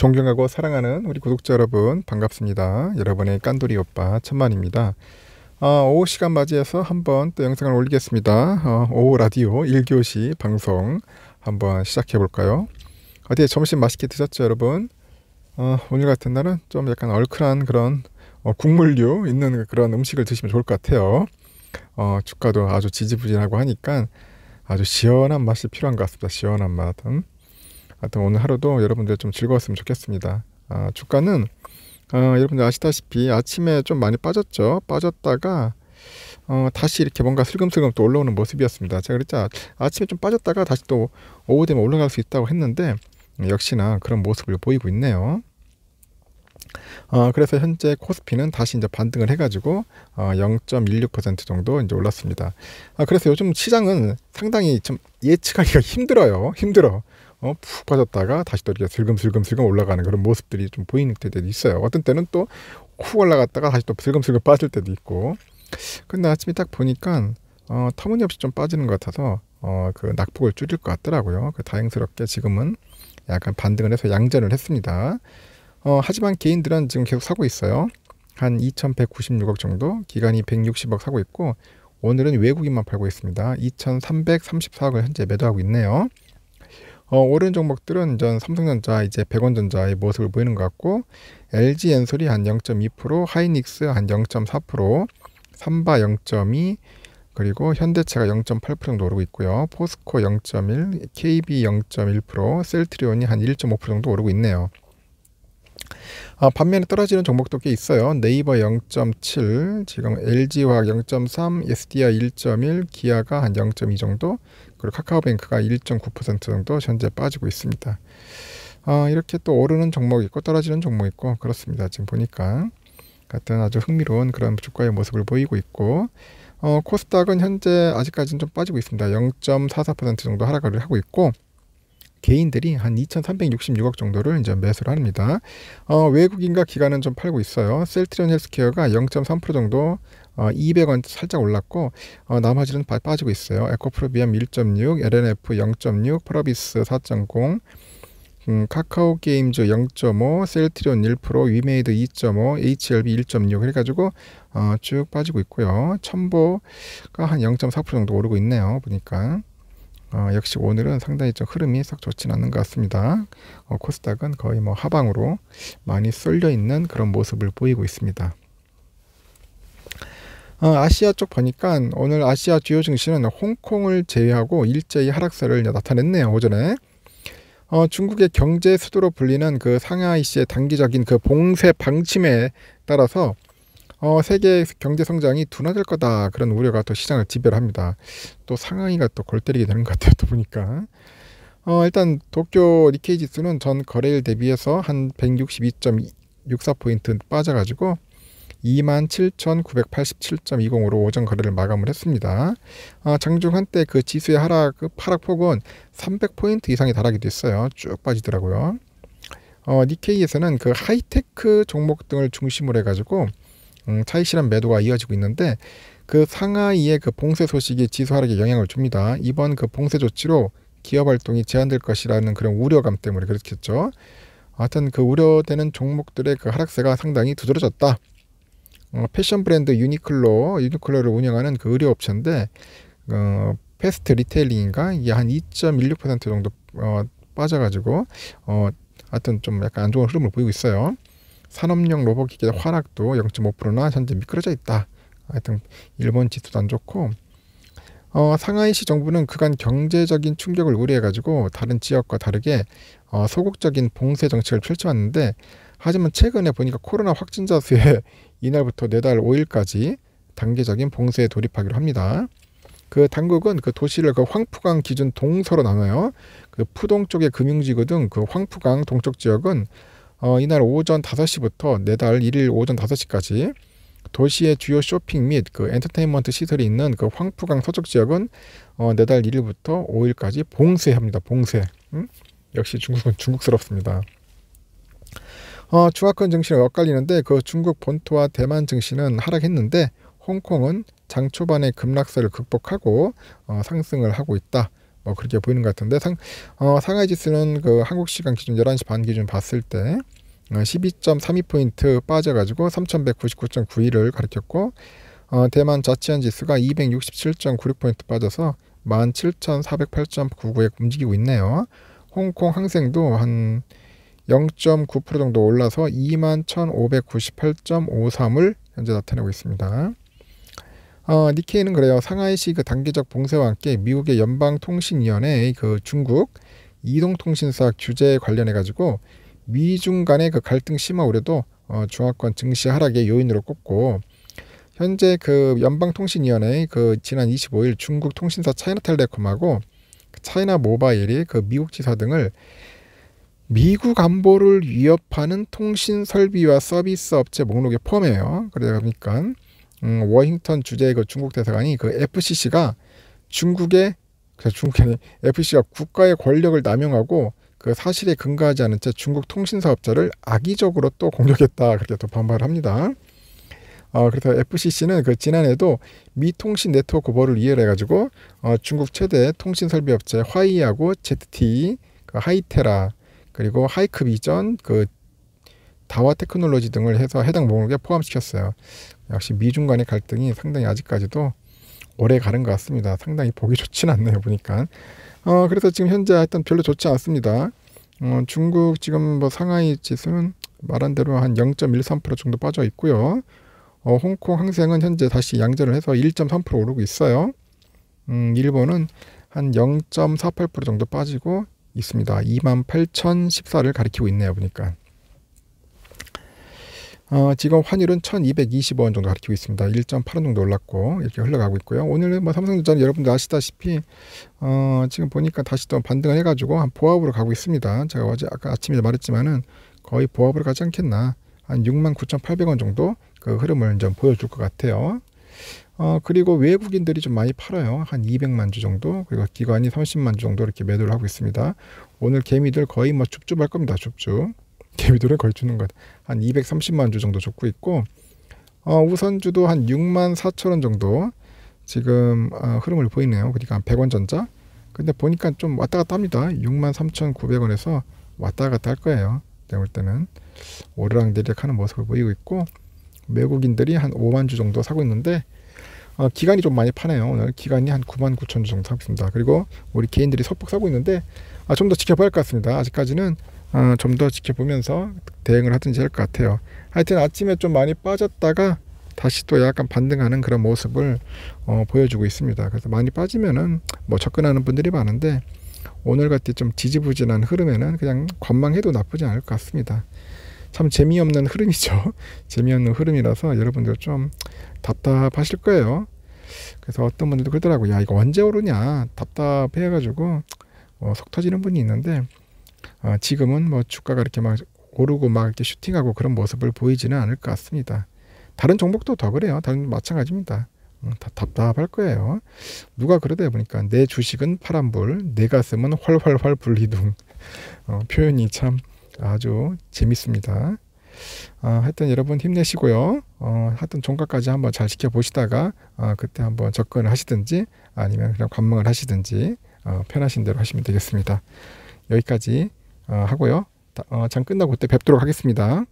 존경하고 사랑하는 우리 구독자 여러분 반갑습니다. 여러분의 깐돌이 오빠 천만입니다. 어, 오후 시간 맞이해서 한번 또 영상을 올리겠습니다. 어, 오후 라디오 1교시 방송 한번 시작해 볼까요? 어디게 점심 맛있게 드셨죠 여러분? 어, 오늘 같은 날은 좀 약간 얼큰한 그런 어, 국물류 있는 그런 음식을 드시면 좋을 것 같아요. 어, 주가도 아주 지지부진하고 하니까 아주 시원한 맛이 필요한 것 같습니다. 시원한 맛. 음. 하여튼 오늘 하루도 여러분들 좀 즐거웠으면 좋겠습니다. 아, 주가는 어, 여러분들 아시다시피 아침에 좀 많이 빠졌죠. 빠졌다가 어, 다시 이렇게 뭔가 슬금슬금 또 올라오는 모습이었습니다. 제가 그랬죠. 아침에 좀 빠졌다가 다시 또 오후 되면 올라갈 수 있다고 했는데 역시나 그런 모습을 보이고 있네요. 어, 그래서 현재 코스피는 다시 이제 반등을 해가지고 어, 아, 0.16% 정도 이제 올랐습니다. 아, 그래서 요즘 시장은 상당히 좀 예측하기가 힘들어요. 힘들어. 어, 푹 빠졌다가 다시 또 이렇게 슬금슬금슬금 올라가는 그런 모습들이 좀 보이는 때도 있어요. 어떤 때는 또쿡 올라갔다가 다시 또 슬금슬금 빠질 때도 있고. 근데 아침에 딱 보니까 어, 터무니없이 좀 빠지는 것 같아서 어, 그 낙폭을 줄일 것 같더라고요. 그 다행스럽게 지금은 약간 반등을 해서 양전을 했습니다. 어, 하지만 개인들은 지금 계속 사고 있어요. 한 2,196억 정도, 기간이 160억 사고 있고 오늘은 외국인만 팔고 있습니다. 2,334억을 현재 매도하고 있네요. 어, 오른 종목들은 전 삼성전자 이제 백원전자의 모습을 보이는 것 같고 LG 엔솔이 한 0.2%, 하이닉스 한 0.4%, 삼바 0.2 그리고 현대차가 0.8% 정도 오르고 있고요. 포스코 0.1, KB 0.1%, 셀트리온이 한 1.5% 정도 오르고 있네요. 아, 반면에 떨어지는 종목도 꽤 있어요. 네이버 0.7, 지금 LG화학 0.3, SDI 1.1, 기아가 한 0.2 정도, 그리고 카카오뱅크가 1.9% 정도 현재 빠지고 있습니다. 아, 이렇게 또 오르는 종목 있고 떨어지는 종목 있고 그렇습니다. 지금 보니까 같은 아주 흥미로운 그런 주가의 모습을 보이고 있고 어, 코스닥은 현재 아직까지는 좀 빠지고 있습니다. 0.44% 정도 하락을 하고 있고 개인들이 한 2,366억 정도를 이제 매수를 합니다. 어, 외국인과 기관은 좀 팔고 있어요. 셀트리온 헬스케어가 0.3% 정도 어, 200원 살짝 올랐고 어, 나머지는 바, 빠지고 있어요. 에코프로비엄 1.6, LNF 0.6, 프라비스 4.0 음, 카카오 게임즈 0.5, 셀트리온 1%, 위메이드 2.5, HLB 1.6 해가지고 어, 쭉 빠지고 있고요. 첨보가 한0.4% 정도 오르고 있네요. 보니까. 어, 역시 오늘은 상당히 좀 흐름이 썩 좋진 않는것 같습니다. 어, 코스닥은 거의 뭐 하방으로 많이 쏠려 있는 그런 모습을 보이고 있습니다. 어, 아시아 쪽 보니까 오늘 아시아 주요 증시는 홍콩을 제외하고 일제히 하락세를 나타냈네요. 오전에. 어, 중국의 경제 수도로 불리는 그 상하이시의 단기적인 그 봉쇄 방침에 따라서 어, 세계 경제 성장이 둔화될 거다 그런 우려가 또 시장을 지배합니다. 또 상하이가 또골 때리게 되는 것 같아요. 또 보니까 어, 일단 도쿄 니케이 지수는 전 거래일 대비해서 한 162.64 포인트 빠져가지고 27,987.20으로 오전 거래를 마감을 했습니다. 아, 장중 한때 그 지수의 하락 그 파락폭은 300포인트 이상이 달하기도 했어요. 쭉 빠지더라고요. 어, 니케이에서는 그 하이테크 종목 등을 중심으로 해가지고 음, 차익실현 매도가 이어지고 있는데 그 상하이의 그 봉쇄 소식이 지수 하락에 영향을 줍니다. 이번 그 봉쇄 조치로 기업 활동이 제한될 것이라는 그런 우려감 때문에 그렇겠죠. 하여튼 그 우려되는 종목들의 그 하락세가 상당히 두드러졌다. 어, 패션 브랜드 유니클로, 유니클로를 운영하는 그 의료업체인데 어, 패스트 리테일링인가 이게 한2.16% 정도 어, 빠져가지고 어, 하여튼 좀 약간 안 좋은 흐름을 보이고 있어요. 산업용 로봇 기계 화락도 0.5%나 현재 미끄러져 있다. 하여튼 일본 지수도 안 좋고 어, 상하이시 정부는 그간 경제적인 충격을 우려해가지고 다른 지역과 다르게 어, 소극적인 봉쇄 정책을 펼쳐왔는데 하지만 최근에 보니까 코로나 확진자 수에 이날부터 내달 5일까지 단계적인 봉쇄에 돌입하기로 합니다. 그 당국은 그 도시를 그 황푸강 기준 동서로 나눠요. 그 푸동 쪽의 금융지구 등그 황푸강 동쪽 지역은 어, 이날 오전 5시부터 내달 1일 오전 5시까지 도시의 주요 쇼핑 및 그 엔터테인먼트 시설이 있는 그 황푸강 서쪽 지역은 어, 내달 1일부터 5일까지 봉쇄합니다. 봉쇄. 응? 음? 역시 중국은 중국스럽습니다. 어, 중화권 증시는 엇갈리는데 그 중국 본토와 대만 증시는 하락했는데 홍콩은 장 초반의 급락세를 극복하고 어, 상승을 하고 있다. 뭐 그렇게 보이는 것 같은데 상, 어, 상하이 지수는 그 한국 시간 기준 11시 반 기준 봤을 때 12.32포인트 어, 빠져가지고 3199.91을 가리켰고 어, 대만 자치한 지수가 267.96포인트 빠져서 17,408.99에 움직이고 있네요. 홍콩 항생도 한0.9% 정도 올라서 21,598.53을 현재 나타내고 있습니다. 어, 니케이는 그래요. 상하이시 그단계적 봉쇄와 함께 미국의 연방통신위원회의 그 중국 이동통신사 규제에 관련해 가지고 미중 간의 그 갈등 심화 우려도 어, 중화권 증시 하락의 요인으로 꼽고 현재 그 연방통신위원회의 그 지난 25일 중국 통신사 차이나텔레콤하고 차이나 모바일이 그 미국 지사 등을 미국 안보를 위협하는 통신 설비와 서비스 업체 목록에 포함해요. 그러다 보니까 음, 워싱턴 주재 그 중국 대사관이 그 FCC가 중국의 그 중국에 FCC가 국가의 권력을 남용하고 그 사실에 근거하지 않은 채 중국 통신 사업자를 악의적으로 또 공격했다 그렇게 또 반발을 합니다. 어, 그래서 FCC는 그 지난해도 미 통신 네트워크 법를 이해를 해가지고 어, 중국 최대 통신 설비 업체 화이하고 ZTE, 그 하이테라 그리고 하이크비전, 그 다와 테크놀로지 등을 해서 해당 목록에 포함시켰어요. 역시 미중 간의 갈등이 상당히 아직까지도 오래 가는 것 같습니다. 상당히 보기 좋지는 않네요, 보니까. 어, 그래서 지금 현재 하여튼 별로 좋지 않습니다. 어, 중국 지금 뭐 상하이 지수는 말한 대로 한 0.13% 정도 빠져 있고요. 어, 홍콩 항생은 현재 다시 양전을 해서 1.3% 오르고 있어요. 음, 일본은 한 0.48% 정도 빠지고 있습니다. 28,014를 가리키고 있네요, 보니까. 어, 지금 환율은 1220원 정도 가리키고 있습니다. 1.8원 정도 올랐고 이렇게 흘러가고 있고요. 오늘 뭐 삼성전자는 여러분들 아시다시피 어, 지금 보니까 다시 또 반등을 해가지고 한 보합으로 가고 있습니다. 제가 어제 아까 아침에 말했지만은 거의 보합으로 가지 않겠나 한 69,800원 정도 그 흐름을 좀 보여줄 것 같아요. 어, 그리고 외국인들이 좀 많이 팔아요. 한 200만 주 정도. 그리고 기관이 30만 주 정도 이렇게 매도를 하고 있습니다. 오늘 개미들 거의 뭐 줍줍할 겁니다. 줍줍. 개미도를 걸주는 것. 한 230만 주 정도 줬고 있고, 어, 우선주도 한 6만 4천 원 정도 지금 어, 흐름을 보이네요. 그러니까 100원 전자. 근데 보니까 좀 왔다 갔다 합니다. 6만 3,900원에서 왔다 갔다 할 거예요. 내가 볼 때는 오르락내리락 하는 모습을 보이고 있고 외국인들이 한 5만 주 정도 사고 있는데 어, 기간이 좀 많이 파네요. 오늘 기간이 한 9만 9천 주 정도 사고 있습니다. 그리고 우리 개인들이 섭복 사고 있는데 아, 좀 더 지켜봐야 할 것 같습니다. 아직까지는 어, 좀더 지켜보면서 대응을 하든지 할 것 같아요. 하여튼 아침에 좀 많이 빠졌다가 다시 또 약간 반등하는 그런 모습을 어, 보여주고 있습니다. 그래서 많이 빠지면은 뭐 접근하는 분들이 많은데 오늘같이 좀 지지부진한 흐름에는 그냥 관망해도 나쁘지 않을 것 같습니다. 참 재미없는 흐름이죠. 재미없는 흐름이라서 여러분들 좀 답답하실 거예요. 그래서 어떤 분들도 그러더라고요. 야, 이거 언제 오르냐. 답답해가지고 어, 석 터지는 분이 있는데 어, 지금은 뭐 주가가 이렇게 막 오르고 막 이렇게 슈팅하고 그런 모습을 보이지는 않을 것 같습니다. 다른 종목도 더 그래요. 다른 마찬가지입니다. 음, 다 답답할 거예요. 누가 그러다 보니까 내 주식은 파란불, 내 가슴은 활활활 불리둥. 어, 표현이 참 아주 재밌습니다. 어, 하여튼 여러분 힘내시고요. 어, 하여튼 종가까지 한번 잘 지켜보시다가 어, 그때 한번 접근을 하시든지 아니면 그냥 관망을 하시든지 어, 편하신 대로 하시면 되겠습니다. 여기까지 어, 하고요. 어, 장 끝나고 그때 뵙도록 하겠습니다.